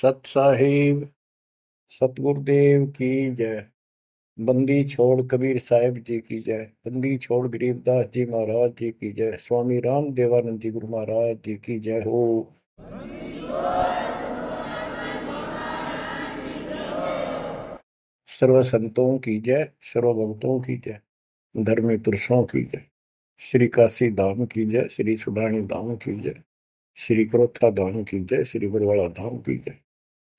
सत साहेब सतगुरुदेव की जय बंदी छोड़ कबीर साहेब जी की जय बंदी छोड़ गरीबदास जी महाराज जी की जय स्वामी राम देवानंद जी गुरु महाराज जी की जय हो सर्व संतों की जय सर्व भक्तों की जय धर्मी पुरुषों की जय श्री काशी धाम की जय श्री सुडानी धाम की जय श्री क्रोथा धाम की जय श्री बरवाड़ा धाम की जय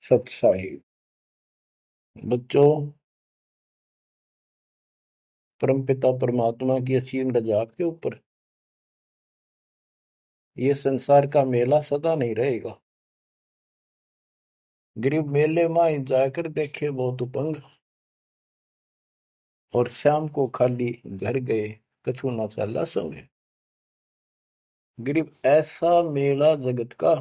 सत्साही बच्चों परमपिता परमात्मा की असीम रजाक के ऊपर यह संसार का मेला सदा नहीं रहेगा गरीब मेले माए जाकर देखे बहुत उपंग और शाम को खाली घर गए कछुना ना चला गरीब ऐसा मेला जगत का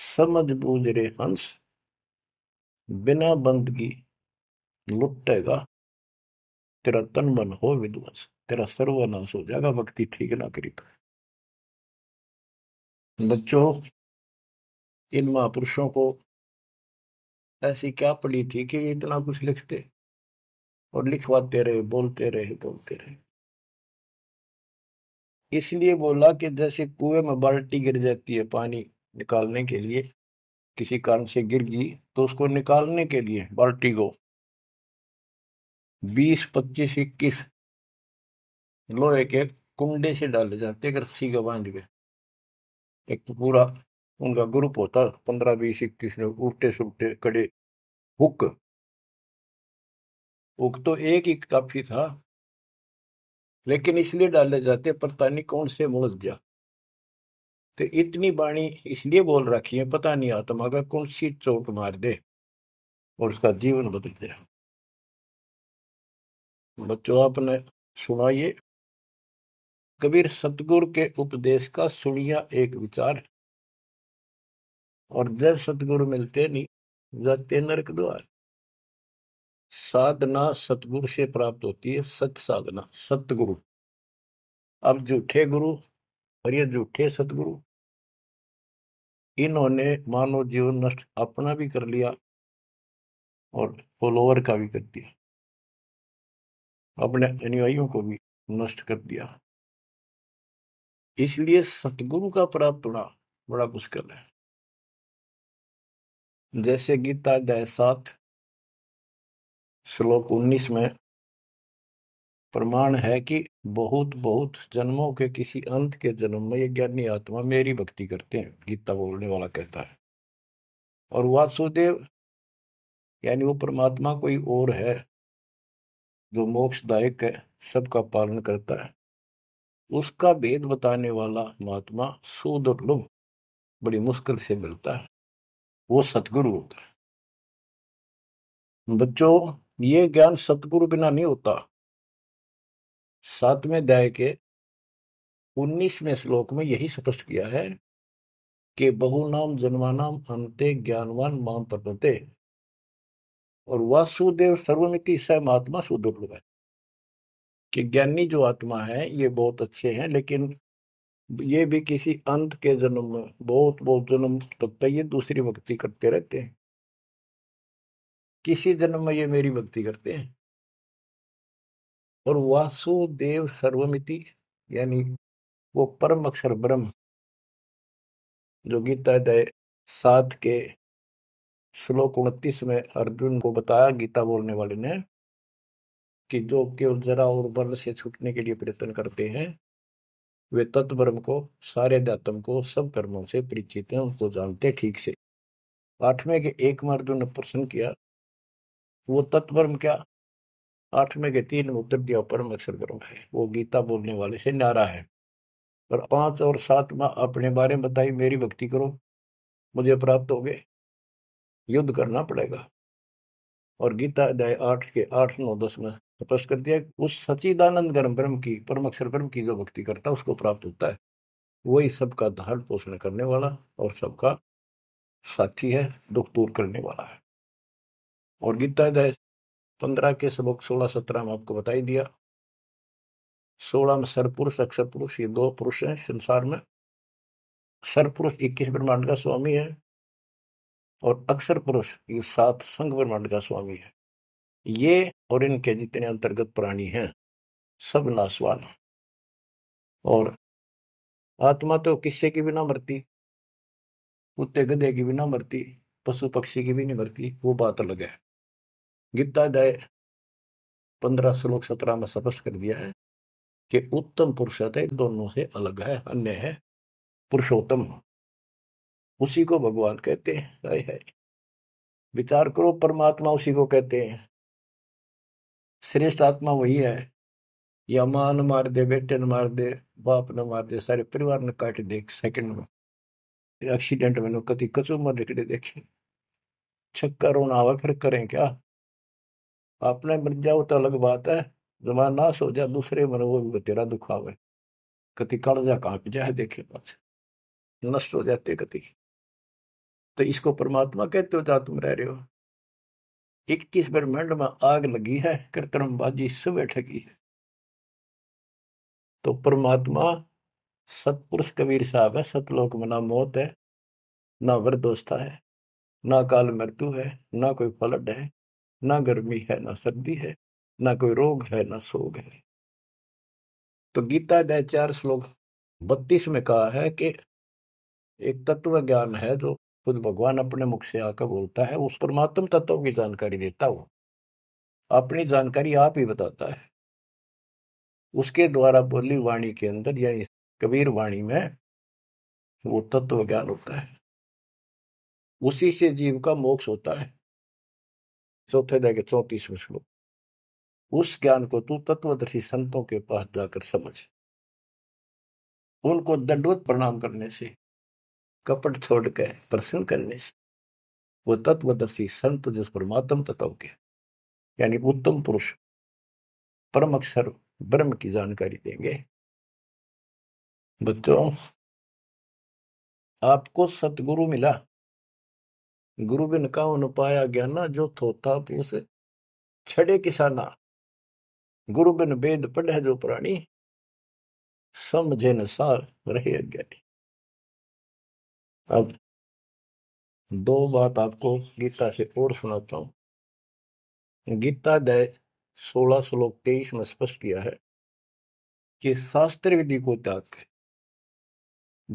समझ बूझ रे हंस बिना बंदगी लुटेगा तेरा तन मन हो विध्वंस तेरा सर्वनाश हो जाएगा भक्ति ठीक ना करी तो बच्चों इन महापुरुषों को ऐसी क्या पड़ी थी कि इतना कुछ लिखते और लिखवाते रहे बोलते रहे बोलते रहे इसलिए बोला कि जैसे कुएं में बाल्टी गिर जाती है पानी निकालने के लिए किसी कारण से गिर गई तो उसको निकालने के लिए बाल्टी को बीस पच्चीस इक्कीस लोहे के कुंडे से डाले जाते रस्सी का बांध के एक तो पूरा उनका ग्रुप होता पंद्रह बीस इक्कीस लोग उल्टे सुलटे कड़े हुक हुक तो एक ही काफी था लेकिन इसलिए डाले जाते पता नहीं कौन से मुलझ गया तो इतनी बाणी इसलिए बोल रखी है पता नहीं आत्मा का कौन सी चोट मार दे और उसका जीवन बदल दे बच्चों आपने सुना ये कबीर सतगुरु के उपदेश का सुनिया एक विचार और जब सतगुरु मिलते नहीं जाते नरक द्वार साधना सतगुरु से प्राप्त होती है सत साधना सतगुरु अब झूठे गुरु और ये झूठे सदगुरु इन्होंने मानव जीवन नष्ट अपना भी कर लिया और फॉलोअर का भी कर दिया अपने अनुयायियों को भी नष्ट कर दिया इसलिए सतगुरु का प्राप्त होना बड़ा मुश्किल है जैसे गीता दया सात श्लोक उन्नीस में प्रमाण है कि बहुत बहुत जन्मों के किसी अंत के जन्म में ये ज्ञानी आत्मा मेरी भक्ति करते हैं गीता बोलने वाला कहता है और वासुदेव यानी वो परमात्मा कोई और है जो मोक्षदायक है सबका पालन करता है उसका भेद बताने वाला महात्मा सुदुर्लभ बड़ी मुश्किल से मिलता है वो सतगुरु होता है बच्चों ये ज्ञान सतगुरु बिना नहीं होता सातवें अध्याय के उन्नीसवें श्लोक में यही स्पष्ट किया है कि बहुनाम जन्मानाम अंते ज्ञानवान माम प्रपते और वासुदेव सर्वमिति स आत्मा सुदुर्लभ है कि ज्ञानी जो आत्मा है ये बहुत अच्छे हैं लेकिन ये भी किसी अंत के जन्म में बहुत बहुत जन्म तक तक ये दूसरी भक्ति करते रहते हैं किसी जन्म में ये मेरी भक्ति करते हैं और वासुदेव सर्वमिति यानी वो परम अक्षर ब्रह्म जो गीता अध्याय सात के श्लोक उनतीस में अर्जुन को बताया गीता बोलने वाले ने कि जो केवल जरा और वर्ण से छूटने के लिए प्रयत्न करते हैं वे तत्वर्म को सारे अध्यात्म को सब कर्मों से परिचित हैं उनको जानते ठीक से आठवें के एक में अर्जुन ने प्रश्न किया वो तत्वर्म क्या आठवें के तीन मुद्दत परम अक्षर मकसद है वो गीता बोलने वाले से नारा है और पाँच और सात माँ अपने बारे में बताई मेरी भक्ति करो मुझे प्राप्त हो गए युद्ध करना पड़ेगा और गीता अध्याय आठ के आठ नौ दस में स्पष्ट कर दिया उस सचिदानंद गर्म ब्रह्म की परम अक्षर ब्रह्म की जो भक्ति करता है उसको प्राप्त होता है वही सबका धारण पोषण करने वाला और सबका साथी है दुख दूर करने वाला है और गीता अध्याय पंद्रह के सबक सोलह सत्रह में आपको बताई दिया सोलह में सरपुरुष अक्षर पुरुष ये दो पुरुष हैं संसार में सरपुरुष इक्कीस ब्रह्मांड का स्वामी है और अक्षर पुरुष ये सात संघ ब्रह्मांड का स्वामी है ये और इनके जितने अंतर्गत प्राणी हैं सब नाशवान और आत्मा तो किस्से की भी ना मरती कुत्ते गधे की भी ना मरती पशु पक्षी की भी नहीं मरती वो बात अलग है गीता दय पंद्रह श्लोक सत्रह में स्पष्ट कर दिया है कि उत्तम पुरुषोत्तम तो दोनों से अलग है अन्य है पुरुषोत्तम उसी को भगवान कहते हैं है विचार करो परमात्मा उसी को कहते हैं श्रेष्ठ आत्मा वही है या मां न मार दे बेटे न मार दे बाप न मार दे सारे परिवार ने काट दे सेकंड में एक्सीडेंट में कति कचू मर निकले देखे छक्कर रोना आवा फिर करें क्या अपने बन जाओ तो अलग बात है जमान ना सो जा दूसरे मर वो भी तेरा दुखावे कति कड़ जा काट है देखे पास नष्ट हो जाते कति तो इसको परमात्मा कहते हो जा तुम रह रहे हो इक्कीस ब्रह्मांड में आग लगी है कृत्रमबाजी सुबह ठगी है तो परमात्मा सतपुरुष कबीर साहब है सतलोक में ना मौत है ना वृद्धोस्था है ना काल मृत्यु है ना कोई फलड है ना गर्मी है ना सर्दी है ना कोई रोग है ना सोग है तो गीता का चार श्लोक बत्तीस में कहा है कि एक तत्व ज्ञान है जो खुद भगवान अपने मुख से आकर बोलता है उस परमात्म तत्व की जानकारी देता वो अपनी जानकारी आप ही बताता है उसके द्वारा बोली वाणी के अंदर या कबीर वाणी में वो तत्व ज्ञान होता है उसी से जीव का मोक्ष होता है चौथे के चौंतीसवें श्लोक उस ज्ञान को तू तत्वदर्शी संतों के पास जाकर समझ उनको दंडवत प्रणाम करने से कपट छोड़ के प्रसन्न करने से वो तत्वदर्शी संत जिस परमात्म तत्व के यानी उत्तम पुरुष परम अक्षर ब्रह्म की जानकारी देंगे बच्चों आपको सतगुरु मिला गुरु बिन का ਨ ज्ञाना जो थोथा ਥੋਥਾ छड़े किसाना गुरु बिन वेद पढ़े जो प्राणी समझे ਸਮਝੇ ਨਸਾਰ ਰਹੇ अब दो बात आपको गीता से और सुनाता हूं गीता दय सोलह श्लोक तेईस में स्पष्ट किया है कि शास्त्र विधि को त्याग कर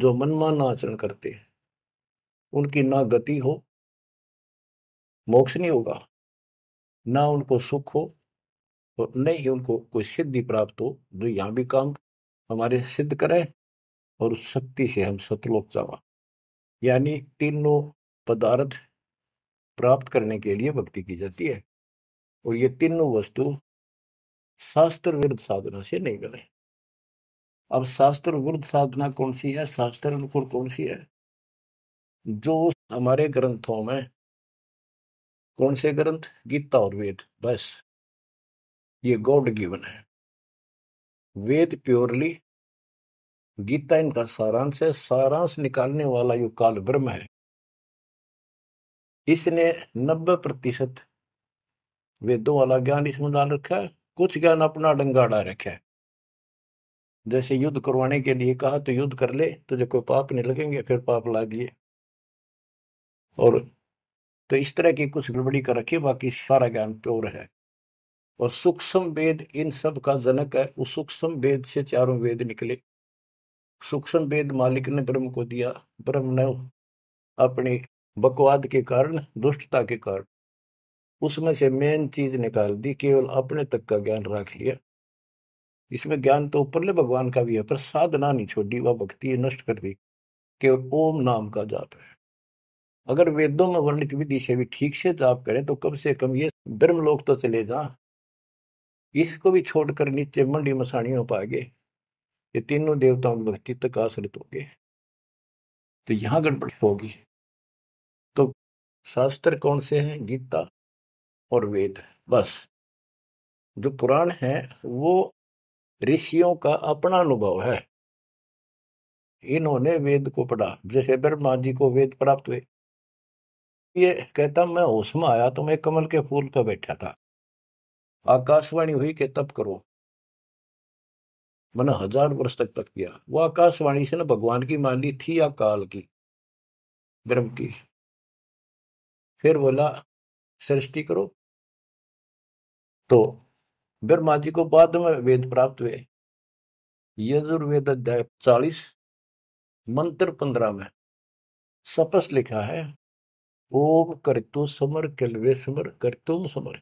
जो मनमाना आचरण करते हैं उनकी ना गति हो मोक्ष नहीं होगा ना उनको सुख हो और न ही उनको कोई सिद्धि प्राप्त हो जो तो यहाँ भी काम हमारे सिद्ध करे और उस शक्ति से हम सतलोक जावा यानी तीनों पदार्थ प्राप्त करने के लिए भक्ति की जाती है और ये तीनों वस्तु शास्त्र विरुद्ध साधना से नहीं मिले अब शास्त्र विरुद्ध साधना कौन सी है शास्त्र अनुकूल कौन सी है जो हमारे ग्रंथों में कौन से ग्रंथ गीता और वेद बस ये गॉड गिवन है वेद प्योरली गीता इनका सारांश है सारांश निकालने वाला यो काल ब्रह्म है इसने नब्बे प्रतिशत वेदों वाला ज्ञान इसमें डाल रखा है कुछ ज्ञान अपना डंगाड़ा रखा है जैसे युद्ध करवाने के लिए कहा तो युद्ध कर ले तो जब कोई पाप नहीं लगेंगे फिर पाप ला दिए और तो इस तरह की कुछ गड़बड़ी कर रखी बाकी सारा ज्ञान प्योर है और सूक्ष्म वेद इन सब का जनक है उस सूक्ष्म वेद से चारों वेद निकले सूक्ष्म वेद मालिक ने ब्रह्म को दिया ब्रह्म ने अपने बकवाद के कारण दुष्टता के कारण उसमें से मेन चीज निकाल दी केवल अपने तक का ज्ञान रख लिया इसमें ज्ञान तो ऊपरले भगवान का भी है पर साधना नहीं छोड़ी वह भक्ति नष्ट कर दी केवल ओम नाम का जाप है अगर वेदों में वर्णित विधि से भी ठीक से जाप तो करें तो कम से कम ये ब्रह्म लोक तो चले जा इसको भी छोड़कर नीचे मंडी मसाणियों पर ये तीनों देवताओं भक्ति तक आश्रित हो गए तो यहाँ गड़बड़ होगी तो शास्त्र कौन से हैं गीता और वेद बस जो पुराण है वो ऋषियों का अपना अनुभव है इन्होंने वेद को पढ़ा जैसे ब्रह्मा जी को वेद प्राप्त हुए ये कहता मैं होश में आया तो मैं कमल के फूल पर बैठा था आकाशवाणी हुई के तब करो मैंने हजार वर्ष तक तक किया वो आकाशवाणी से ना भगवान की मान ली थी या काल की ब्रह्म की फिर बोला सृष्टि करो तो ब्रह्मा जी को बाद में वेद प्राप्त हुए यजुर्वेद अध्याय चालीस मंत्र पंद्रह में सपस लिखा है ओम करतु समर किलवे समर करतुम समर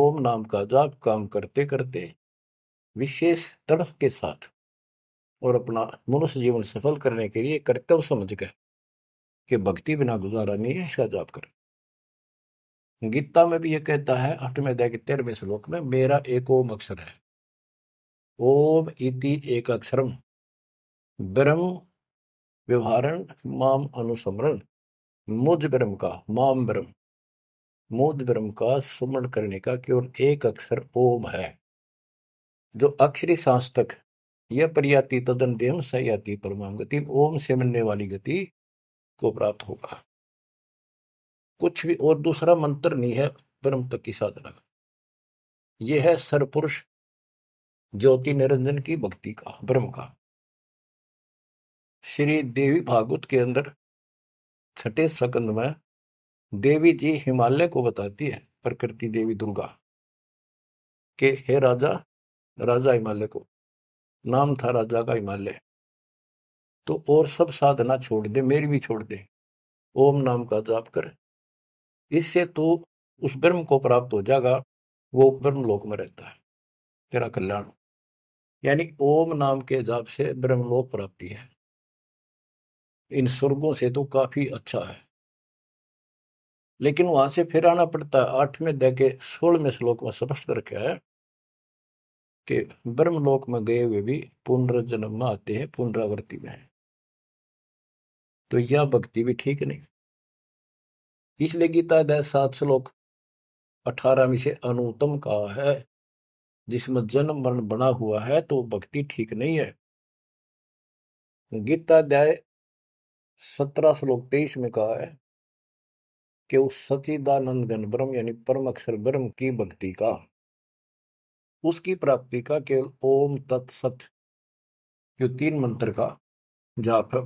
ओम नाम का जाप काम करते करते विशेष तड़फ के साथ और अपना मनुष्य जीवन सफल करने के लिए कर्तव्य समझ कर कि भक्ति बिना गुजारा नहीं है इसका जाप कर गीता में भी यह कहता है अठवें दया के तेरहवें श्लोक में मेरा एक ओम अक्षर है ओम इति एक अक्षरम ब्रह्म व्यवहारण माम अनुसमरण मुझ ब्रह्म का माम ब्रह्म मूद ब्रह्म का सुमरण करने का केवल एक अक्षर ओम है जो अक्षरी सांस तक यह प्रयाति तदन देव सयाति परमाम गति ओम से मिलने वाली गति को प्राप्त होगा कुछ भी और दूसरा मंत्र नहीं है ब्रह्म तक की साधना यह है सर्वपुरुष ज्योति निरंजन की भक्ति का ब्रह्म का श्री देवी भागवत के अंदर छठे स्कंद में देवी जी हिमालय को बताती है प्रकृति देवी दुर्गा के हे राजा राजा हिमालय को नाम था राजा का हिमालय तो और सब साधना छोड़ दे मेरी भी छोड़ दे ओम नाम का जाप कर इससे तो उस ब्रह्म को प्राप्त हो जाएगा वो ब्रह्म लोक में रहता है तेरा कल्याण यानी ओम नाम के जाप से ब्रह्म लोक प्राप्ति है इन स्वर्गों से तो काफी अच्छा है लेकिन वहां से फिर आना पड़ता है आठवें दह के सोलहवें श्लोक में स्पष्ट रखा है कि ब्रह्मलोक में गए हुए भी पुनर्जन्म में आते हैं पुनरावृत्ति में है तो यह भक्ति भी ठीक नहीं इसलिए गीता दह सात श्लोक अठारहवीं से अनुतम का है जिसमें जन्म मरण बना हुआ है तो भक्ति ठीक नहीं है गीता अध्याय सत्रह श्लोक तेईस में कहा है कि उस सचिदानंद गण ब्रह्म यानी परम अक्षर ब्रह्म की भक्ति का उसकी प्राप्ति का केवल ओम तत्सत जो तीन मंत्र का जाप है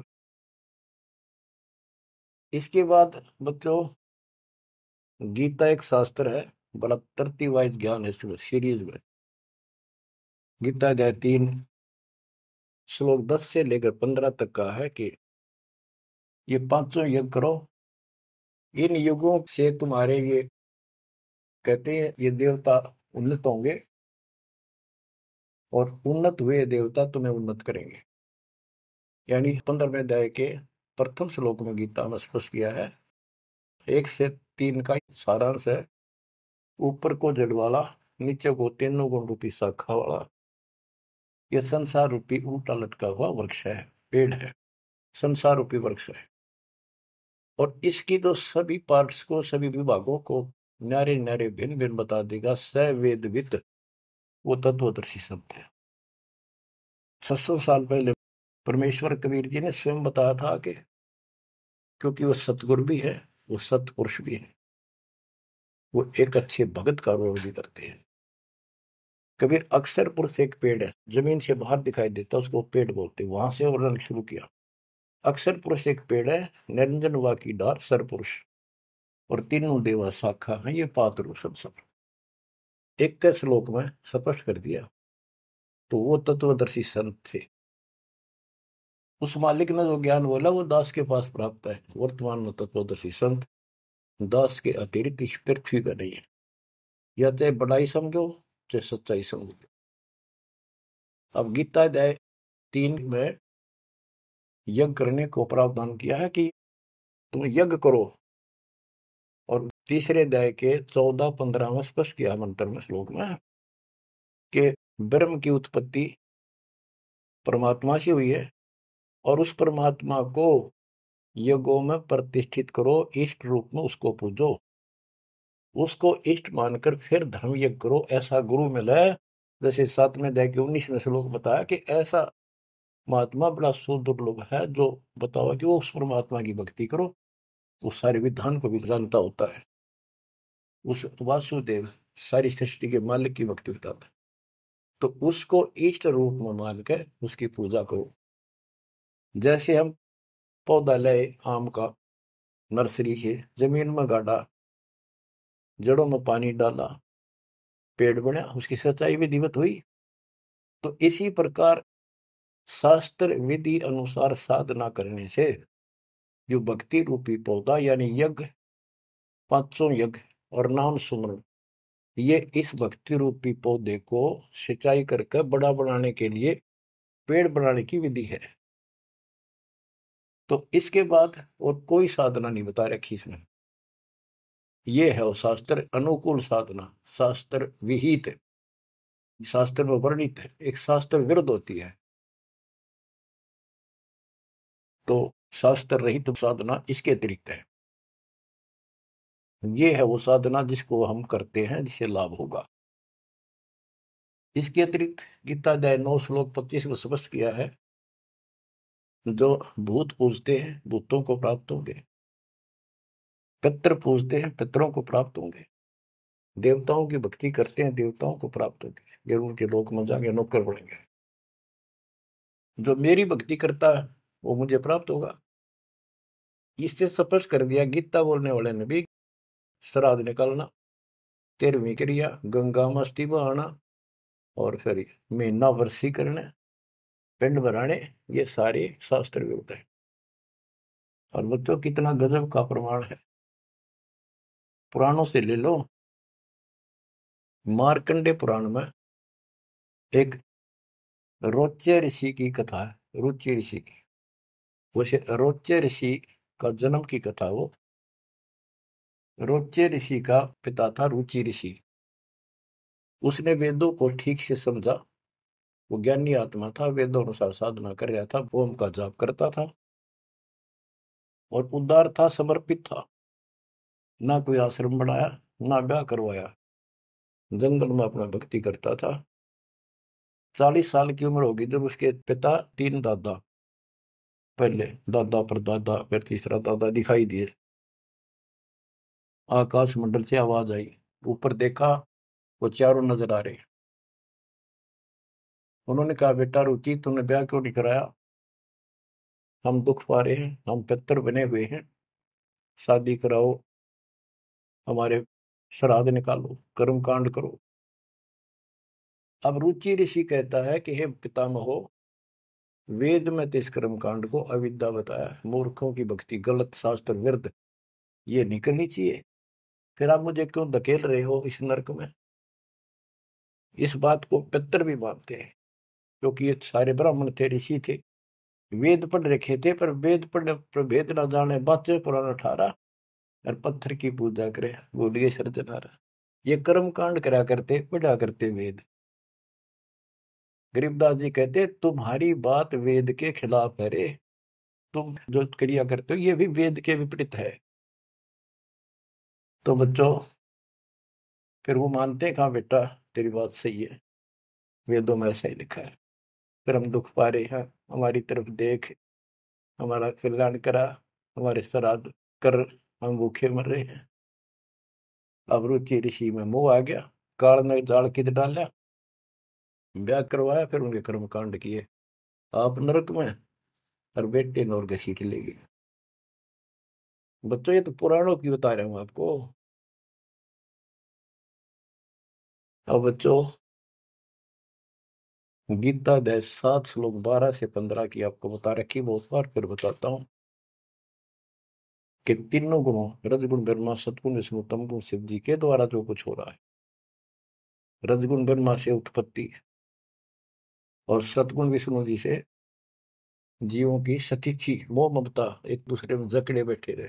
इसके बाद बच्चों गीता एक शास्त्र है बड़ा तरतीवाइज ज्ञान है सीरीज में गीता अध्याय तीन श्लोक दस से लेकर पंद्रह तक का है कि ये पांचों यज्ञ करो इन युगों से तुम्हारे ये कहते हैं ये देवता उन्नत होंगे और उन्नत हुए देवता तुम्हें उन्नत करेंगे यानी पंद्रहवें अध्याय के प्रथम श्लोक में गीता में स्पष्ट किया है एक से तीन का सारांश है ऊपर को जल वाला नीचे को तीनों गुण रूपी शाखा वाला यह संसार रूपी ऊटा लटका हुआ वृक्ष है पेड़ है संसार रूपी वृक्ष है और इसकी तो सभी पार्ट्स को सभी विभागों को नारे नारे भिन्न भिन्न बता देगा सवेद वित्त वो तत्वदर्शी शब्द है छह सौ साल पहले परमेश्वर कबीर जी ने स्वयं बताया था कि क्योंकि वो सतगुरु भी है वो सतपुरुष भी है वो एक अच्छे भगत का रोल भी करते हैं कबीर अक्सर पुरुष एक पेड़ है जमीन से बाहर दिखाई देता उसको पेड़ बोलते वहां से वर्णन शुरू किया अक्षर पुरुष एक पेड़ है निरंजन डार सर पुरुष और तीनों देवा शाखा है ये पात्र सब सब एक के श्लोक में स्पष्ट कर दिया तो वो तत्वदर्शी संत थे उस मालिक ने जो ज्ञान बोला वो दास के पास प्राप्त है वर्तमान में तत्वदर्शी संत दास के अतिरिक्त इस पृथ्वी पर नहीं है या चाहे बड़ाई समझो चाहे सच्चाई समझो अब गीता अध्याय तीन में यज्ञ करने को प्रावधान किया है कि तुम यज्ञ करो और तीसरे अध्याय के चौदह पंद्रह में स्पष्ट किया में श्लोक में कि ब्रह्म की उत्पत्ति परमात्मा से हुई है और उस परमात्मा को यज्ञों में प्रतिष्ठित करो इष्ट रूप में उसको पूजो उसको इष्ट मानकर फिर धर्म यज्ञ करो ऐसा गुरु मिला है जैसे सातवें अध्याय के उन्नीसवें श्लोक बताया कि ऐसा महात्मा बड़ा सुदुर्लभ है जो बताओ कि वो उस परमात्मा की भक्ति करो वो सारे विधान को भी जानता होता है उस वासुदेव सारी सृष्टि के मालिक की भक्ति बताता है तो उसको इष्ट रूप में मान मानकर उसकी पूजा करो जैसे हम पौधा लाए आम का नर्सरी से जमीन में गाड़ा जड़ों में पानी डाला पेड़ बना उसकी सच्चाई भी दिवत हुई तो इसी प्रकार शास्त्र विधि अनुसार साधना करने से जो भक्ति रूपी पौधा यानी यज्ञ पांचों यज्ञ और नाम सुमरण ये इस भक्ति रूपी पौधे को सिंचाई करके बड़ा बनाने के लिए पेड़ बनाने की विधि है तो इसके बाद और कोई साधना नहीं बता रखी इसमें ये है वो शास्त्र अनुकूल साधना शास्त्र विहित शास्त्र में वर्णित एक शास्त्र विरुद्ध होती है तो शास्त्र रहित साधना इसके अतिरिक्त है ये है वो साधना जिसको हम करते हैं जिसे लाभ होगा इसके अतिरिक्त गीता अध्याय नौ श्लोक पच्चीस को स्पष्ट किया है जो भूत पूजते हैं भूतों को प्राप्त होंगे पित्र पूजते हैं पितरों को प्राप्त होंगे देवताओं की भक्ति करते हैं देवताओं को प्राप्त होंगे जरूर के लोक में जाएंगे नौकर बढ़ेंगे जो मेरी भक्ति करता है वो मुझे प्राप्त होगा इससे स्पष्ट कर दिया गीता बोलने वाले ने भी श्राद्ध निकालना तेरहवीं क्रिया गंगा मस्ती बहाना और फिर महीना वर्षी करना पिंड बनाने ये सारे शास्त्र विरुद्ध है और बच्चों कितना गजब का प्रमाण है पुराणों से ले लो मारकंडे पुराण में एक रोचे ऋषि की कथा है रुचि ऋषि की उसे रोच्य ऋषि का जन्म की कथा वो रोच्य ऋषि का पिता था रुचि ऋषि उसने वेदों को ठीक से समझा वो ज्ञानी आत्मा था वेदों अनुसार साधना कर रहा था ओम का जाप करता था और उदार था समर्पित था ना कोई आश्रम बनाया ना ब्याह करवाया जंगल में अपना भक्ति करता था चालीस साल की उम्र होगी जब उसके पिता तीन दादा पहले दादा परदादा फिर तीसरा दादा दिखाई दिए आकाश मंडल से आवाज आई ऊपर देखा वो चारों नजर आ रहे उन्होंने कहा बेटा रुचि तुमने ब्याह क्यों नहीं कराया हम दुख पा रहे हैं हम पितर बने हुए हैं शादी कराओ हमारे श्राद्ध निकालो कर्म कांड करो अब रुचि ऋषि कहता है कि हे पितामह वेद में तो इस कर्म कांड को अविद्या बताया मूर्खों की भक्ति गलत शास्त्र विरुद्ध ये निकलनी चाहिए फिर आप मुझे क्यों धकेल रहे हो इस नरक में इस बात को पितर भी मानते हैं क्योंकि ये सारे ब्राह्मण थे ऋषि थे वेद पढ़ रखे थे पर वेद पढ़ पर भेद न जाने बातें पुराना अठारह और पत्थर की पूजा करे बोलिए सर्जनारा ये कर्म कांड करा करते पढ़ा करते वेद गरीबदास जी कहते तुम्हारी बात वेद के खिलाफ है रे तुम जो क्रिया करते हो ये भी वेद के विपरीत है तो बच्चों फिर वो मानते कहा बेटा तेरी बात सही है वेदों में ऐसा ही लिखा है फिर हम दुख पा रहे हैं हमारी तरफ देख हमारा कल्याण करा हमारे श्राद्ध कर हम भूखे मर रहे हैं अब रुचि ऋषि में मुंह आ गया काल ने जाल डाल लिया ब्याह करवाया फिर उनके कर्म कांड किए आप नरक में और बेटे नोर घसी के ले गए बच्चों ये तो पुराणों की बता रहा हूँ आपको अब बच्चों गीता दे सात श्लोक बारह से पंद्रह की आपको बता रखी बहुत बार फिर बताता हूं कि तीनों गुणों रजगुण ब्रह्मा सतगुण विष्णु तमगुण शिव जी के द्वारा जो कुछ हो रहा है रजगुण ब्रह्मा से उत्पत्ति और सतगुण विष्णु जी से जीवों की सतीथी मोह ममता एक दूसरे में जकड़े बैठे रहे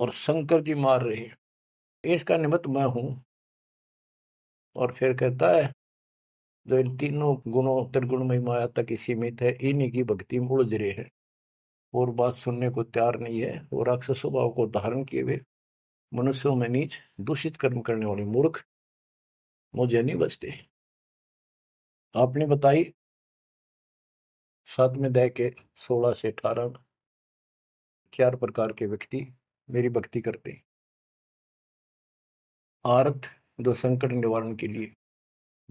और शंकर जी मार रहे इसका निमित्त मैं हूं और फिर कहता है जो इन तीनों गुणों में माया तक ही सीमित है इन्हीं की भक्ति मूल जरे है और बात सुनने को तैयार नहीं है और राक्षस स्वभाव को धारण किए हुए मनुष्यों में नीच दूषित कर्म करने वाले मूर्ख मुझे नहीं बचते आपने बताई सात में दह के सोलह से अठारह चार प्रकार के व्यक्ति मेरी भक्ति करते हैं आर्थ जो संकट निवारण के लिए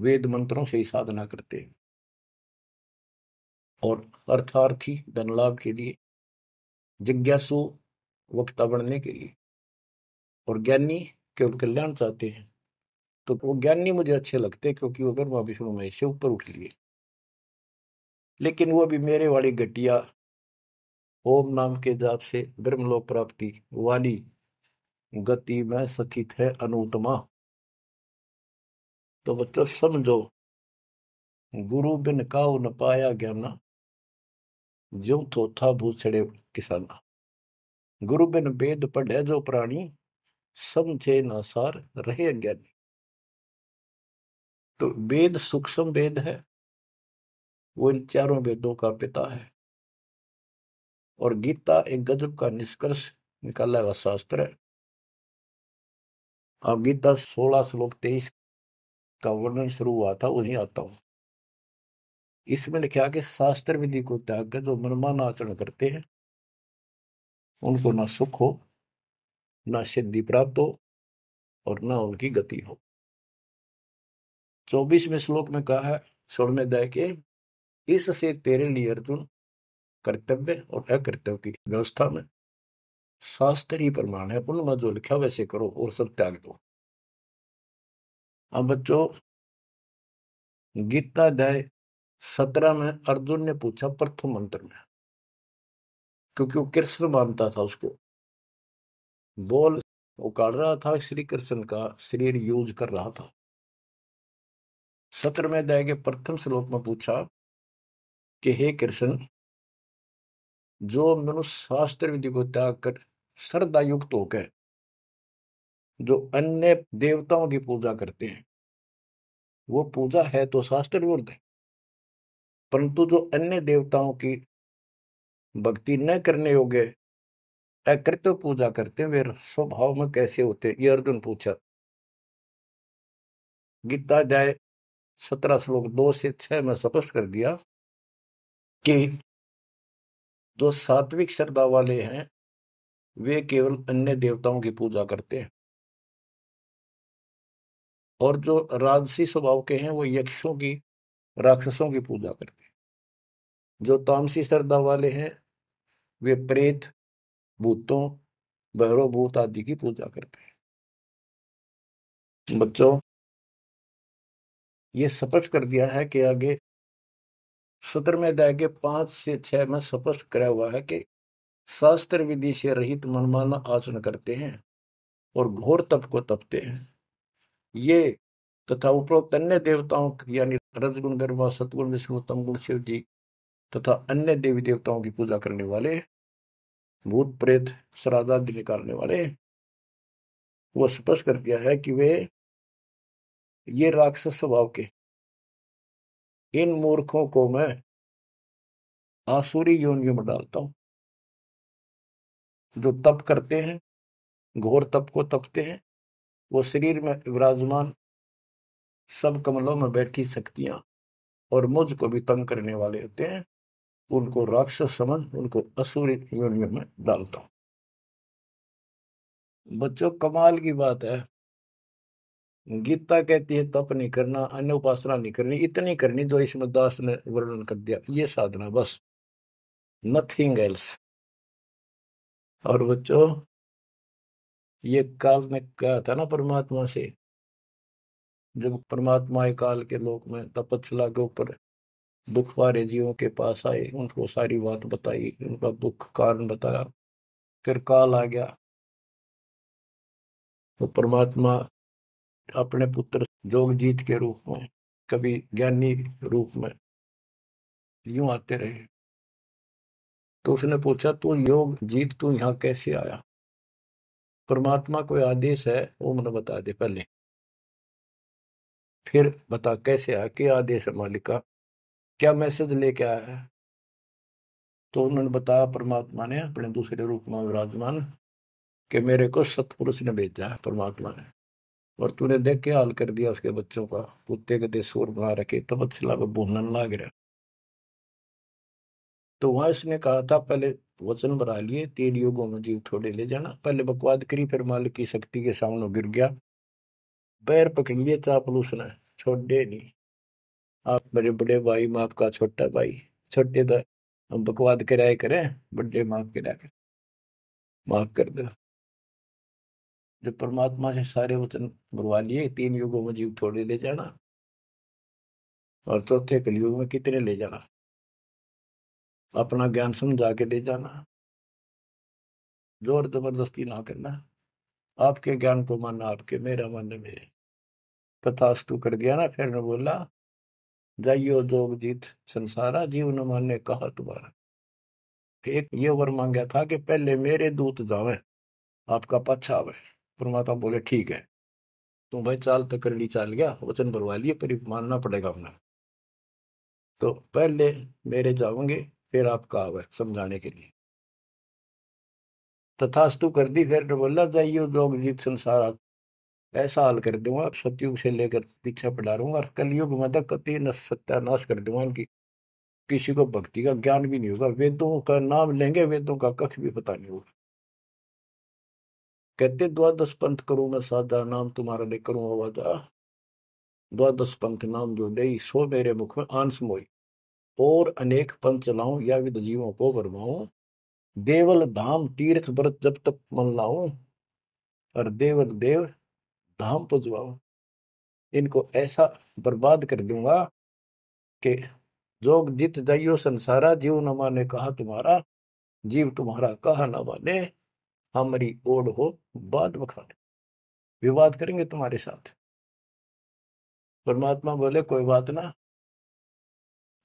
वेद मंत्रों से ही साधना करते हैं और अर्थार्थी धनलाभ के लिए जिज्ञासु वक्ता बनने के लिए और ज्ञानी केवल कल्याण चाहते हैं तो वो ज्ञानी मुझे अच्छे लगते क्योंकि वो ब्रह्मा विष्णु महेश से ऊपर उठ लिए लेकिन वो भी मेरे वाली गटिया ओम नाम के जाप से ब्रह्मलोक प्राप्ति वाली गति में स्थित है अनुतमा तो बच्चों मतलब समझो गुरु बिन काउ न पाया ज्ञाना जो था भूसड़े किसाना गुरु बिन वेद पढ़े जो प्राणी समझे न सार रहे अज्ञानी तो वेद सूक्ष्म वेद है वो इन चारों वेदों का पिता है और गीता एक गजब का निष्कर्ष निकाला हुआ शास्त्र है अब गीता सोलह श्लोक तेईस का वर्णन शुरू हुआ था वही आता हूं इसमें लिखा कि शास्त्र विधि को त्याग कर जो मनमान आचरण करते हैं उनको ना सुख हो ना सिद्धि प्राप्त हो और ना उनकी गति हो चौबीसवें श्लोक में कहा है स्वर्ण में दय के इससे तेरे लिए अर्जुन कर्तव्य और अकर्तव्य की व्यवस्था में शास्त्र ही प्रमाण है पुनः जो लिखा वैसे करो और सब त्याग दो अब बच्चों गीता अध्याय सत्रह में अर्जुन ने पूछा प्रथम मंत्र में क्योंकि वो कृष्ण मानता था उसको बोल उकाड़ रहा था श्री कृष्ण का शरीर यूज कर रहा था सत्र में दया के प्रथम श्लोक में पूछा कि हे कृष्ण जो मनुष्य शास्त्र विधि को त्याग कर श्रद्धा युक्त होकर जो अन्य देवताओं की पूजा करते हैं वो पूजा है तो शास्त्र विरुद्ध है परंतु जो अन्य देवताओं की भक्ति न करने योग्य अकृत्य पूजा करते हैं वे स्वभाव में कैसे होते ये अर्जुन पूछा गीता जाए सत्रह श्लोक दो से छह में स्पष्ट कर दिया कि जो सात्विक श्रद्धा वाले हैं वे केवल अन्य देवताओं की पूजा करते हैं और जो राजसी स्वभाव के हैं वो यक्षों की राक्षसों की पूजा करते हैं जो तामसी श्रद्धा वाले हैं वे प्रेत भूतों भैरव भूत आदि की पूजा करते हैं बच्चों ये स्पष्ट कर दिया है कि आगे सत्रहवें अध्याय के पांच से छह में स्पष्ट करा हुआ है कि शास्त्र विधि से रहित मनमाना आचरण करते हैं और घोर तप को तपते हैं ये तथा उपरोक्त अन्य देवताओं यानी रजगुण गर्भा सतगुण विष्णुतम तमगुण शिव जी तथा अन्य देवी देवताओं की पूजा करने वाले भूत प्रेत श्राद्धादि निकालने वाले वो स्पष्ट कर दिया है कि वे ये राक्षस स्वभाव के इन मूर्खों को मैं आसुरी योनियों में डालता हूं जो तप करते हैं घोर तप को तपते हैं वो शरीर में विराजमान सब कमलों में बैठी शक्तियां और मुझ को भी तंग करने वाले होते हैं उनको राक्षस समझ उनको असुरी योनियों में डालता हूं बच्चों कमाल की बात है गीता कहती है तप नहीं करना अन्य उपासना नहीं करनी इतनी करनी जो इसमें दास ने वर्णन कर दिया ये साधना बस नथिंग एल्स और बच्चों ये काल ने कहा था ना परमात्मा से जब परमात्मा काल के लोक में तपस्ला के ऊपर दुख वाले जीवों के पास आए उनको सारी बात बताई उनका दुख कारण बताया फिर काल आ गया तो परमात्मा अपने पुत्र जोगजीत के रूप में कभी ज्ञानी रूप में यूं आते रहे तो उसने पूछा तू योग जीत तू यहां कैसे आया परमात्मा कोई आदेश है वो मैंने बता दे पहले फिर बता कैसे आया क्या आदेश है मालिक का क्या मैसेज लेके आया है तो उन्होंने बताया परमात्मा ने अपने दूसरे रूप में विराजमान कि मेरे को सतपुरुष ने भेजा है परमात्मा ने और तूने देख के हाल कर दिया उसके बच्चों का कुत्ते के देसूर बना रखे तबसला तो पर बोलन ला गया तो वहां इसने कहा था पहले वचन बना लिए तीन युगों में जीव थोड़े ले जाना पहले बकवाद करी फिर मालिक की शक्ति के सामने गिर गया पैर पकड़ लिए चापल उसने छोड़े नहीं आप मेरे बड़े भाई मैं का छोटा भाई छोटे तो हम बकवाद किराए करें बड़े माफ किराए करें माफ कर दे जो परमात्मा से सारे वचन मरवा लिए तीन युगों में जीव थोड़े ले जाना और चौथे तो कलयुग में कितने ले जाना अपना ज्ञान समझा के ले जाना जोर जबरदस्ती ना करना आपके ज्ञान को मानना आपके मेरा मन मेरे तथास्तु कर गया ना फिर ने बोला जाइयो जोग जीत संसारा जीव न मान्य कहा तुम्हारा एक ये वर मांगा था कि पहले मेरे दूत जावे आपका पक्ष आवे परमात्मा बोले ठीक है तू भाई चाल तक करी चाल गया वचन बनवा लिए पर मानना पड़ेगा अपना तो पहले मेरे जाओगे फिर आपका आवे समझाने के लिए तथास्तु कर दी फिर बोला जाइयो लोग जीत संसार ऐसा हाल कर दूंगा आप सत्युग से लेकर पीछा पड़ा रहूंगा कलयुग में तक कति सत्यानाश कर दूंगा उनकी किसी को भक्ति का ज्ञान भी नहीं होगा वेदों का नाम लेंगे वेदों का कक्ष भी पता नहीं होगा कहते द्वादश पंथ करो मैं साधा नाम तुम्हारा ले करूँ आवाजा द्वादश पंथ नाम जो दे सो मेरे मुख में आंस मोई और अनेक पंथ चलाऊ या विद जीवों को बरवाऊं देवल धाम तीर्थ व्रत जब तक मन लाऊ और देवल देव धाम पुजवाऊ इनको ऐसा बर्बाद कर दूंगा कि जोग जीत जाइयो संसारा जीव न माने कहा तुम्हारा जीव तुम्हारा कहा न माने हमारी ओढ़ हो बाद बखान विवाद करेंगे तुम्हारे साथ परमात्मा बोले कोई बात ना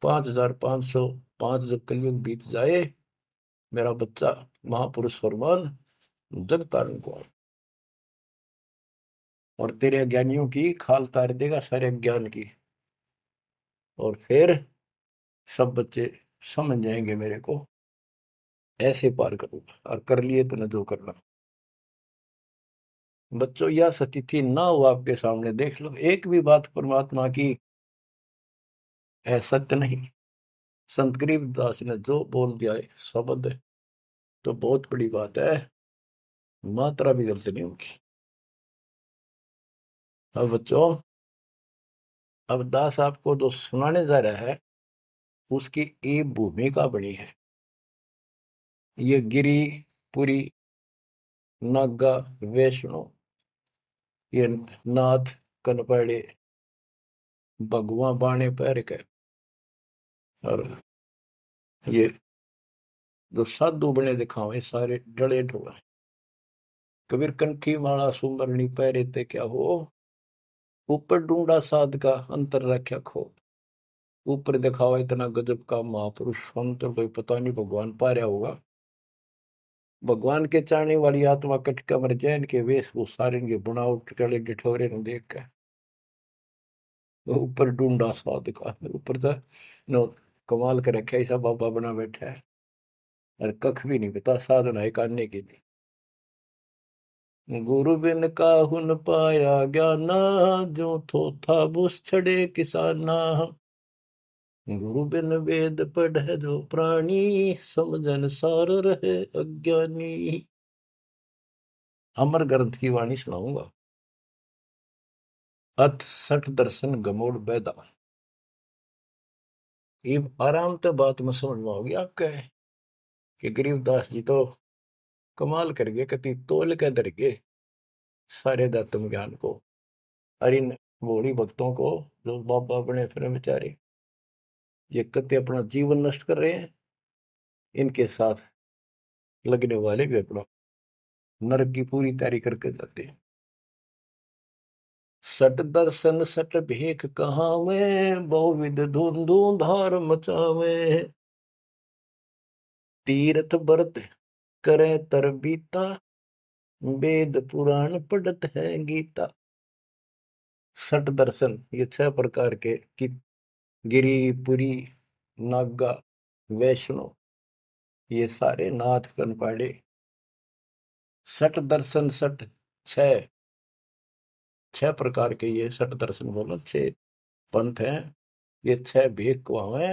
पांच हजार पांच सौ पांच जब कलयुग बीत जाए मेरा बच्चा महापुरुष फरमान जग तारण को और तेरे ज्ञानियों की खाल तार देगा सारे ज्ञान की और फिर सब बच्चे समझ जाएंगे मेरे को ऐसे पार करूंगा और कर लिए तो न जो करना बच्चों यह सतिथि ना हो आपके सामने देख लो एक भी बात परमात्मा की है सत्य नहीं संत दास ने जो बोल दिया है शब्द तो बहुत बड़ी बात है मात्रा भी गलत नहीं होगी अब बच्चों अब दास आपको जो सुनाने जा रहा है उसकी ये भूमिका बनी है ये गिरी पुरी नागा वैष्णो ये नाथ कनपाड़े भगवा बाणे पैर के और ये जो साधु बने दिखावे सारे डले ढोए कबीर कंठी माला सुमरणी पैरे ते क्या हो ऊपर ढूंढा साध का अंतर रखा खो ऊपर दिखावा इतना गजब का महापुरुष हम तो कोई पता नहीं भगवान पारिया होगा भगवान के चाहने वाली आत्मा कटका मर जाए इनके वेशभूषा इनके बुनावट कड़े डिठोरे ने देख कर ऊपर ढूंढा साध का ऊपर तो नो कमाल कर रखे ऐसा बाबा बना बैठा है और कख भी नहीं पता साधना है करने के लिए गुरु बिन काहुन पाया ज्ञाना जो थोथा बुस छड़े किसाना गुरु बिन वेद पढ़ जो प्राणी समझन सार रहे अज्ञानी अमर ग्रंथ की वाणी सुनाऊंगा अथ सठ दर्शन गमोड़ बैदा ये आराम तो बात में समझ में आओगी आप कहे कि गरीबदास जी तो कमाल कर गए कति तोल के दर गए सारे दत्म ज्ञान को अरिन बोली भक्तों को जो बाबा बने फिर बेचारे ये कत्ते अपना जीवन नष्ट कर रहे हैं इनके साथ लगने वाले अपना नरक की पूरी तैयारी करके जाते हैं सट दर्शन सट भेख कहा में बहुविध धुंधू धार मचावे तीर्थ व्रत करे तरबीता वेद पुराण पढ़त है गीता सट दर्शन ये छह प्रकार के की गिरीपुरी नागा वैष्णो ये सारे नाथ कनपाड़े सट दर्शन सट छ छह प्रकार के ये सट दर्शन बोलो छह पंथ हैं ये छह भेद कुआवे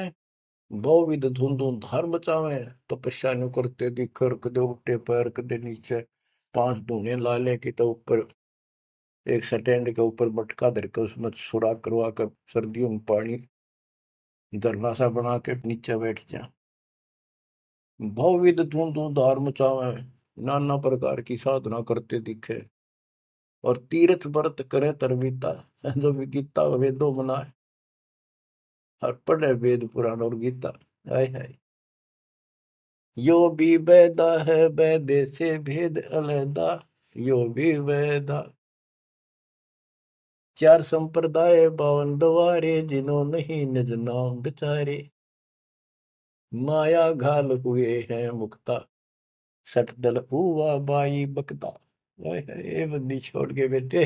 बहुविध धुंधु धर्म चावे तपस्या तो करते दिखर कदे उठे पैर कदे नीचे पांच धूने लाले की तो ऊपर एक स्टैंड के ऊपर मटका धर के उसमें सुराख करवा कर सर्दियों में पानी दल्ला बना के नीचे बैठ जा बहुविध धुंध धार मचावे नाना प्रकार की साधना करते दिखे और तीर्थ व्रत करे तरवीता जो भी गीता वेदो मनाए और पढ़े वेद पुराण और गीता हाय है यो भी वैदा है वैदे से भेद अलहदा यो भी वैदा चार संप्रदाय बावन द्वारे जिनो नहीं निज नाम बिचारे माया घाल हुए हैं मुक्ता दल हुआ बाई बकता ये बंदी छोड़ के बेटे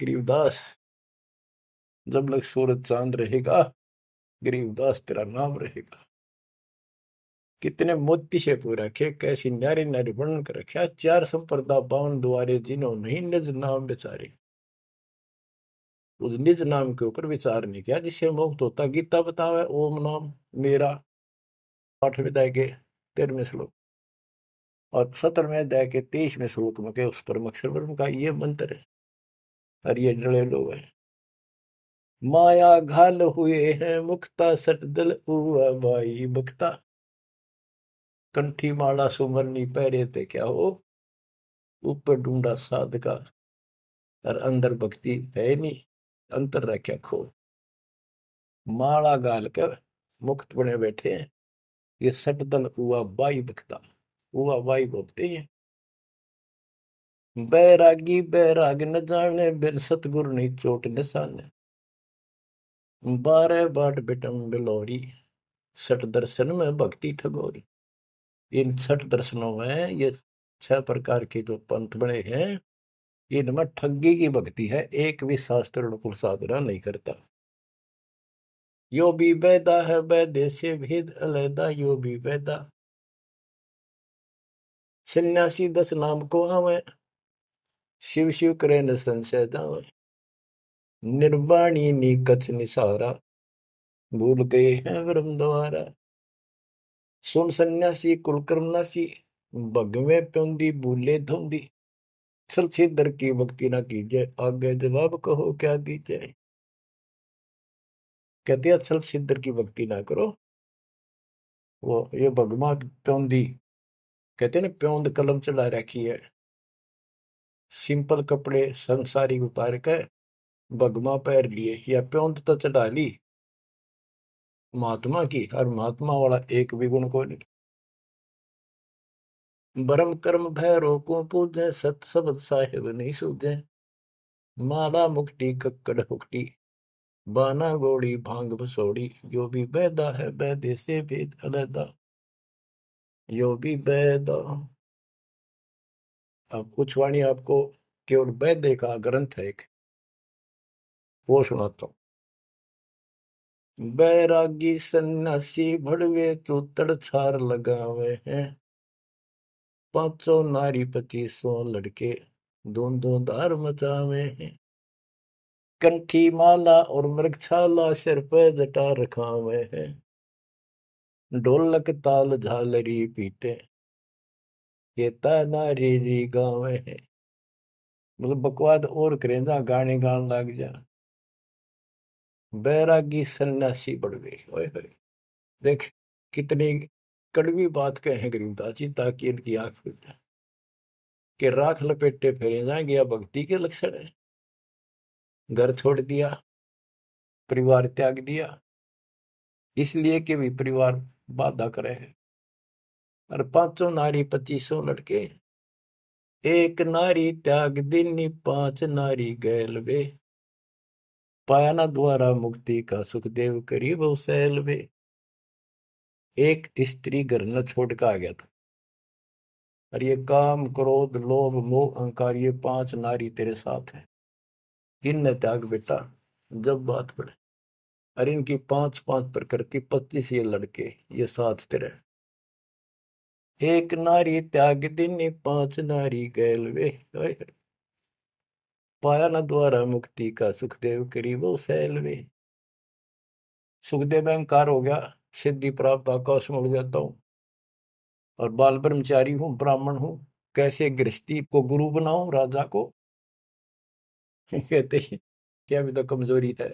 गरीबदास जब लग सूरज चांद रहेगा गरीबदास तेरा नाम रहेगा कितने मोती से पूरा रखे कैसी नारी नारी वर्णन कर रखे चार संप्रदा बावन द्वारे जिन्हों नहीं नज नाम बेचारे उस निज नाम के ऊपर विचार नहीं किया जिससे मुक्त होता गीता बतावे ओम नाम मेरा आठवें अध्याय के तेरहवें श्लोक और सत्रहवें अध्याय के तेईसवें श्लोक में उस परम अक्षर का ये मंत्र है और ये डले लोग है माया घाल हुए हैं मुक्ता सट दल भाई मुक्ता कंठी माला सुमरनी पहरे थे क्या हो ऊपर ढूंढा साध का और अंदर भक्ति है नहीं अंतर न खो माड़ा गाल कर मुक्त बने बैठे हैं ये सटदल हुआ बाई बखता हुआ बाई बोलते हैं बैरागी बैराग न जाने बिन सतगुरु नहीं चोट निशाने बारह बाट बिटम बिलोरी सट दर्शन में भक्ति ठगोरी इन छठ दर्शनों में ये छह प्रकार के जो पंथ बने हैं इनमें ठगी की भक्ति है एक भी शास्त्र कुल साधना नहीं करता यो भी वैदा है वैदे से भेद अलहदा यो भी वैदा सन्यासी दस नाम को हमें शिव शिव करे न संशय दावे निर्वाणी निकथ निसारा भूल गए हैं ब्रह्म द्वारा सुन सन्यासी कुलकर्मनासी भगवे प्योंदी बूले धोंदी संसिधर की मुक्ति ना कीजिए आगे जवाब कहो क्या दीजिए कहते असल सिद्धर की भक्ति ना करो वो ये भगमा प्योंदी कहते ना प्योंद कलम चला रखी है सिंपल कपड़े संसारी उतार कर भगमा पैर लिए या प्योंद तो चढ़ा ली महात्मा की हर महात्मा वाला एक भी गुण को नहीं ब्रह्म कर्म भय रोको पूजे सत सब साहेब नहीं सूझे माला मुकटी कक्कड़ हुकटी बाना गोड़ी भांग बसोड़ी यो भी बैदा है बैदे से भेद अलहदा यो भी बैदा अब कुछ वाणी आपको केवल बैदे का ग्रंथ है एक वो सुनाता हूं बैरागी सन्यासी भड़वे तू तड़छार लगावे हैं पांचों पति सो लड़के दोनों दार मचावे हैं कंठी माला और मृगछाला सिर पे जटा रखावे है ढोलक ताल झालरी पीटे ये ताना रे रे गावे है मतलब बकवाद और करें जा गाने गान लग जा बैरागी सन्यासी बढ़ गई ओए होए देख कितनी कड़वी बात कहें गरीबदास जी ताकि इनकी आंख फिर जाए कि राख लपेटे फेरे जाएंगे या भक्ति के लक्षण है घर छोड़ दिया परिवार त्याग दिया इसलिए कि भी परिवार बाधा करे है और पांचों नारी पच्चीसों लड़के एक नारी त्याग दिन पांच नारी गैल वे पाया ना द्वारा मुक्ति का सुखदेव करीब उसे एक स्त्री घर छोड़ छोड़कर आ गया था और ये काम क्रोध लोभ मोह अहंकार ये पांच नारी तेरे साथ है इन त्याग बेटा जब बात पड़े और इनकी पांच पांच प्रकृति पच्चीस ये लड़के ये साथ तेरे एक नारी त्याग दिन पांच नारी गैल वे पाया न द्वारा मुक्ति का सुखदेव करीबो सैल वे सुखदेव अहंकार हो गया सिद्धि प्राप्त आकाश में उड़ जाता हूँ और बाल ब्रह्मचारी हूँ ब्राह्मण हूँ कैसे गृहस्थी को गुरु बनाऊ राजा को कहते क्या भी तो कमजोरी है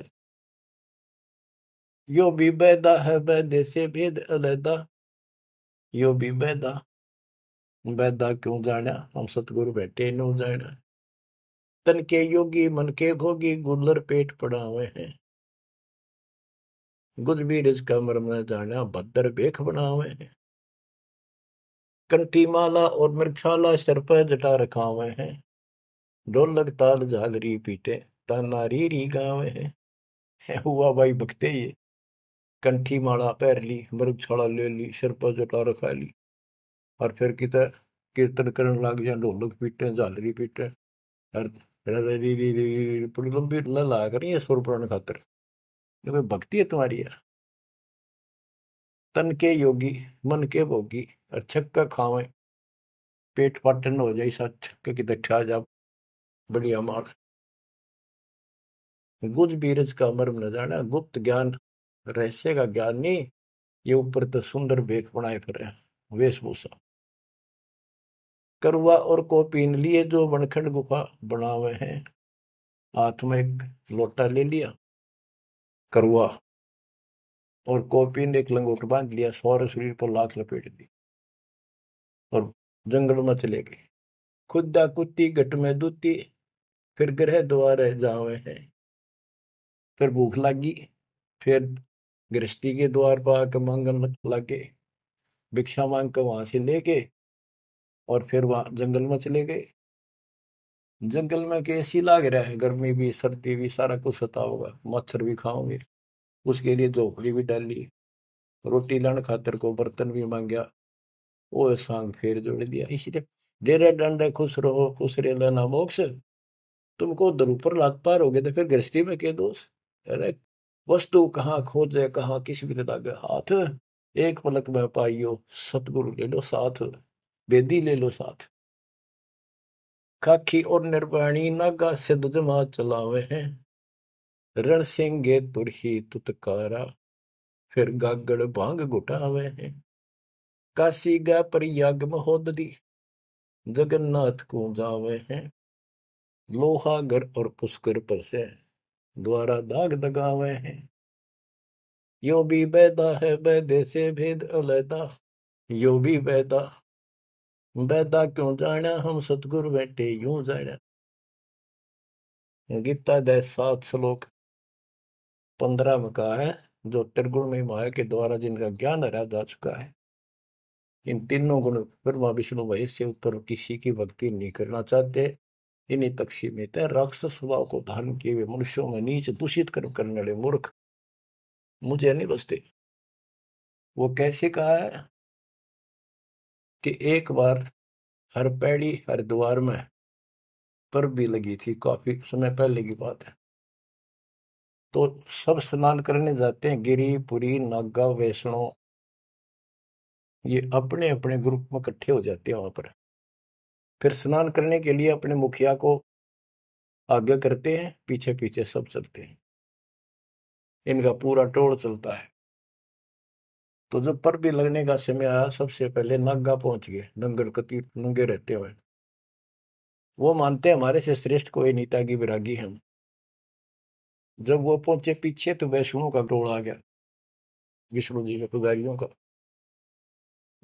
यो भी बैदा है बैदे से भेद अलैदा यो भी बैदा बैदा क्यों जाना हम सतगुरु बैठे नो जाना तन के योगी मन के भोगी गुल्लर पेट पड़ा हुए हैं गुदबीर इज कमर में जाना बदर बेख बनावे कंठी माला और मिर्छाला सर पर जटा रखावे हैं ढोलक ताल झालरी पीटे ताना री री गावे हैं हुआ भाई बखते ये कंठी माला पैर ली मृक्षाला ले ली सिर पर जटा रखा ली और फिर कित कीर्तन करने लग जाए ढोलक पीटे झालरी पीटे और री री री री बड़ी लंबी ला करी सुर पुराण कोई भक्ति है तुम्हारी यार तन के योगी मन के भोगी और छक्का खावे पेट पाटन हो जाए सा छक्के की दठा जा बढ़िया मार गुज बीरज का मर्म न जाना गुप्त ज्ञान रहस्य का ज्ञान नहीं ये ऊपर तो सुंदर बेख बनाए फिर वेशभूषा करुआ और को पीन लिए जो बनखंड गुफा बनावे हैं हाथ में एक लोटा ले लिया करुआ और कॉपी ने एक लंगो के बांध लिया सौर शरीर पर लाख लपेट दी और जंगल में चले गए खुदा कुत्ती गट में दूती फिर ग्रह द्वार जावे हैं फिर भूख लगी फिर गृहस्थी के द्वार पर आकर मांगन लगे भिक्षा मांग कर वहां से ले गए और फिर वहां जंगल में चले गए जंगल में के ए लाग रहा है गर्मी भी सर्दी भी सारा कुछ सता होगा मच्छर भी खाओगे उसके लिए झोपड़ी भी डाली रोटी लाने खातर को बर्तन भी मांगया वो सांग फेर जोड़ दिया इसलिए डेरे डंडे खुश रहो खुश रे लेना मोक्ष तुमको उधर ऊपर लात पार हो गए तो फिर गृहस्थी में के दोष अरे वस्तु कहाँ खोजे कहाँ किस भी लगे हाथ एक पलक में पाइयो सतगुरु ले लो साथ बेदी ले लो साथ खाखी और निर्वाणी नागा सिद्ध जमा चलावे हैं रण सिंह तुरही तुतकारा फिर गागड़ भांग गुटावे हैं काशी गा पर याग महोदरी जगन्नाथ को जावे हैं लोहा घर और पुष्कर पर से द्वारा दाग दगावे हैं यो भी बैदा है बैदे से भेद अलैदा यो भी बैदा बैदा क्यों जाना हम सतगुरु बैठे यूं जाना गीता दे सात श्लोक पंद्रह में है जो त्रिगुण में माया के द्वारा जिनका ज्ञान हरा जा चुका है इन तीनों गुण ब्रह्मा विष्णु महेश से उत्तर किसी की भक्ति नहीं करना चाहते इन्हीं तक सीमित राक्षस स्वभाव को धारण किए हुए मनुष्यों में नीच दूषित कर्म करने वाले मूर्ख मुझे नहीं बचते वो कैसे कहा है कि एक बार हर पैड़ी हरिद्वार में पर भी लगी थी काफी समय पहले की बात है तो सब स्नान करने जाते हैं गिरी पुरी नागा वैष्णो ये अपने अपने ग्रुप में इकट्ठे हो जाते हैं वहां पर फिर स्नान करने के लिए अपने मुखिया को आज्ञा करते हैं पीछे पीछे सब चलते हैं इनका पूरा टोल चलता है तो जब पर भी लगने का समय आया सबसे पहले नागा पहुंच गए नंगर कतीर नंगे रहते हुए वो मानते हमारे से श्रेष्ठ कोई नीता की विरागी हम जब वो पहुंचे पीछे तो वैष्णु का रोल आ गया विष्णु जी के पुजारियों का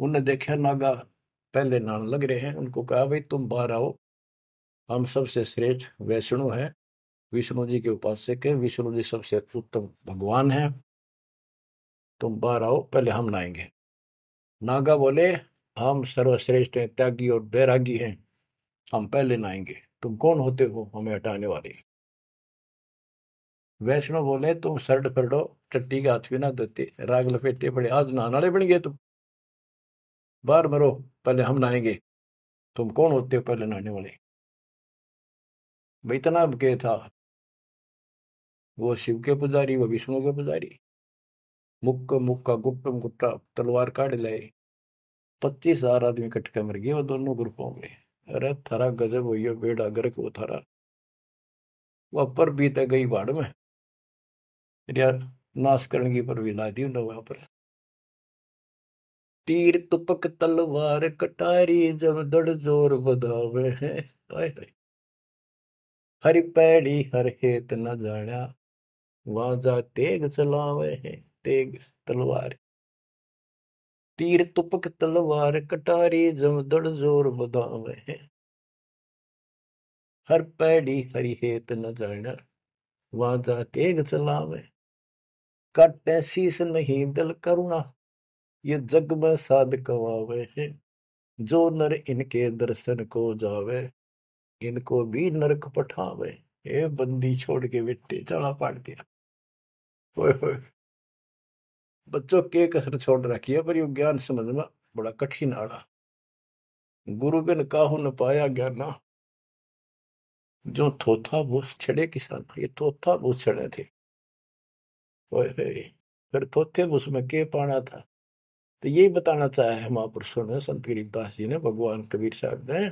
उन्हें देखा नागा पहले नान लग रहे हैं उनको कहा भाई तुम बाहर आओ हम सबसे श्रेष्ठ वैष्णु हैं विष्णु जी के उपासक हैं विष्णु जी सबसे उत्तम भगवान हैं तुम बाहर आओ पहले हम लाएंगे नागा बोले हम सर्वश्रेष्ठ हैं त्यागी और बैरागी हैं हम पहले नहाएंगे तुम कौन होते हो हमें हटाने वाले वैष्णव बोले तुम सर्ड फरडो टट्टी के हाथ भी ना देते राग लपेटे पड़े आज नहाने बन गए तुम बाहर मरो पहले हम नहाएंगे तुम कौन होते हो पहले नहाने वाले भाई इतना के था वो शिव के पुजारी वो विष्णु के पुजारी मुक्का मुक्का गुप्पम गुट्टा तलवार काट लाए पच्चीस हजार आदमी इकट्ठे मर गए दोनों ग्रुपों में अरे थारा गजब हो यो बेड़ा गर्क हो थारा वो पर बीत तो गई बाढ़ में यार नाश करने की पर विला दी उन्होंने वहां पर तीर तुपक तलवार कटारी जब दड़ जोर बधावे है पैड़ी हर हेत न जाया वाजा तेग चलावे है तेग तलवार तीर तुपक तलवार कटारी जमदड़ जोर बदाम है हर पैड़ी हरि हेत न जाना वहां तेग चलाव है कट शीस नहीं दल करुणा ये जग में साध कवावे है जो नर इनके दर्शन को जावे इनको भी नरक पठावे ये बंदी छोड़ के बिट्टे चला पड़ दिया बच्चों के कसर छोड़ रखी है पर यो ज्ञान समझना बड़ा कठिन आड़ा गुरु बिन काहू न पाया ज्ञाना जो थोथा भूस छड़े किसान ये थोथा भूस छड़े थे फिर थोथे भूस में के पाना था तो यही बताना चाहे है महापुरुषों ने संत गरीबदास जी ने भगवान कबीर साहब ने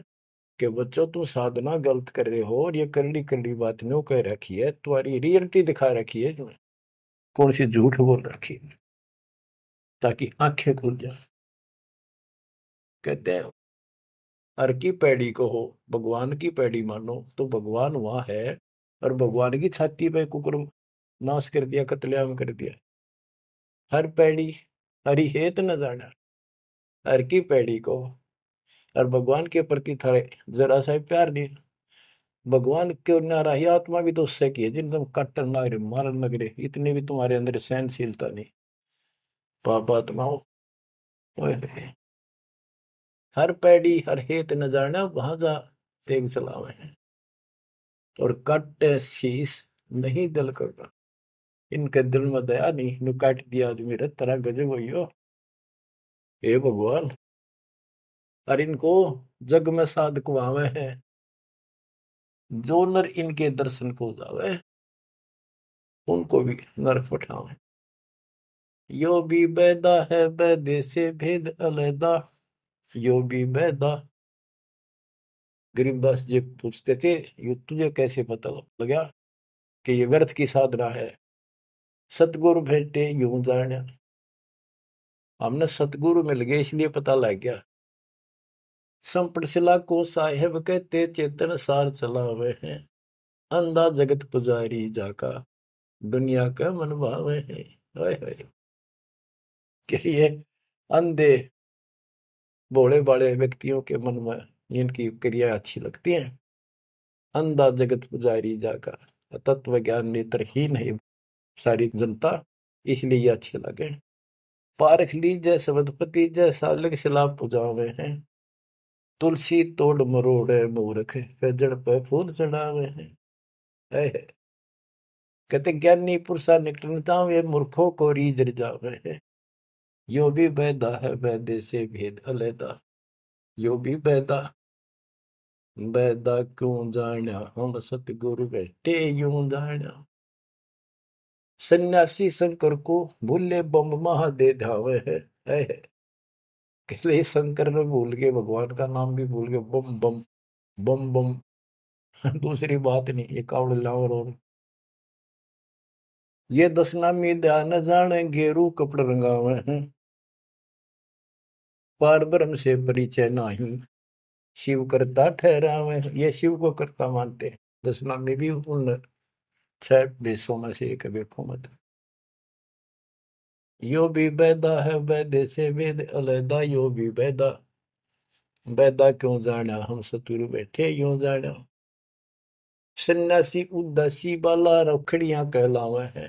कि बच्चों तुम साधना गलत कर रहे हो और ये करड़ी करड़ी बात ने कह रखी है तुम्हारी रियलिटी दिखा रखी है तुम्हें कौन सी झूठ बोल रखी है ताकि आंखें खुल जाए कहते हैं हर की पैड़ी को हो भगवान की पैड़ी मानो तो भगवान वहां है और भगवान की छाती पे कुकुर नाश कर दिया कतलेआम कर दिया हर पैड़ी हरी हेत न जाना हर की पैड़ी को और भगवान के प्रति थारे जरा सा प्यार नहीं भगवान के नाराही आत्मा भी तो उससे की है जिन तुम कट्टर नगरे मारन लग रहे इतनी भी तुम्हारे अंदर सहनशीलता नहीं पापा हर पैडी हर हेत न वहां भाजा तेग चलावे हैं और कट शीस नहीं दिल करता इनके दिल में दया नहीं नु काट दिया आज मेरे तरह गजब हुई हो ये भगवान और इनको जग में साध कुआवे हैं जो नर इनके दर्शन को जावे उनको भी नरक पठावे यो भी बैदा है बैदे से भेद अलहदा यो भी बैदा गरीबदास जी पूछते थे ये तुझे कैसे पता लगा कि ये व्यर्थ की साधना है सतगुरु भेटे यूं जाने हमने सतगुरु मिल गए इसलिए पता लग गया संप्रशिला को साहेब कहते चेतन सार हुए हैं अंधा जगत पुजारी जाका दुनिया का हुए हैं कि ये अंधे भोले बड़े व्यक्तियों के मन में इनकी क्रिया अच्छी लगती है अंधा जगत पुजारी जाकर तत्व ज्ञान ही नहीं सारी जनता इसलिए ये अच्छे लगे पारख जय सबदपति जय सालिक शिला पुजावे हैं तुलसी तोड़ मरोड़े मूर्ख फेजड़ पे फूल चढ़ावे हैं कहते ज्ञानी पुरुषा निकलता वे मूर्खों को रीज जावे हैं यो भी बैदा है बैदे से भेद अलैदा यो भी बैदा बैदा क्यों जाना हम सतगुरु बैठे यूं जाना सन्यासी शंकर को भूले बम महा दे धावे है, कहले शंकर ने भूल के भगवान का नाम भी भूल के बम बम बम बम दूसरी बात नहीं ये कावड़ लावर और ये नामी दया न जाने गेरू कपड़े रंगावे हैं पार ब्रह्म से परिचय ना ही शिव करता ठहरा हुए ये शिव को करता मानते हैं दसवा में भी पूर्ण छह बेसो में से एक बेखो मत यो भी बैदा है वैदे से वेद अलैदा यो भी बैदा बैदा क्यों जाना हम सतुर बैठे यो जाना सन्यासी उदासी बाला रखड़िया कहलावे है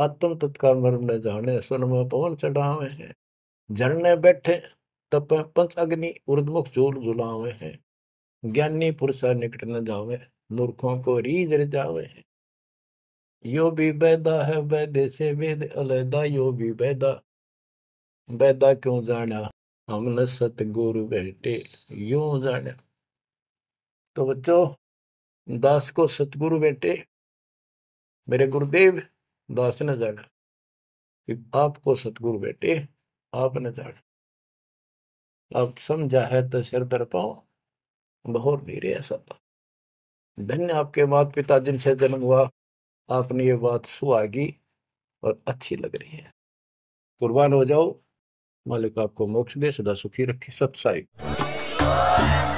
आत्म तत्काल मरने जाने सुन पवन चढ़ावे है झरने बैठे तब पंच अग्नि उर्दमुख चूल जुलावे हैं ज्ञानी पुरुषा निकट न जावे मूर्खों को रीझ जावे हैं यो भी बैदा है वैदे से वेद अलहदा यो भी बैदा बैदा क्यों जाना हमने सतगुरु बैठे यो जाना तो बच्चों दास को सतगुरु बेटे मेरे गुरुदेव दास ने जाना आपको सतगुरु बेटे आपने जाना अब समझा है तो सिर दर पाओ बहुत धीरे ऐसा था धन्य आपके माता पिता जिनसे जन्म हुआ आपने ये बात सुहागी और अच्छी लग रही है कुर्बान हो जाओ मालिक आपको मोक्ष दे सदा सुखी रखे सत्साई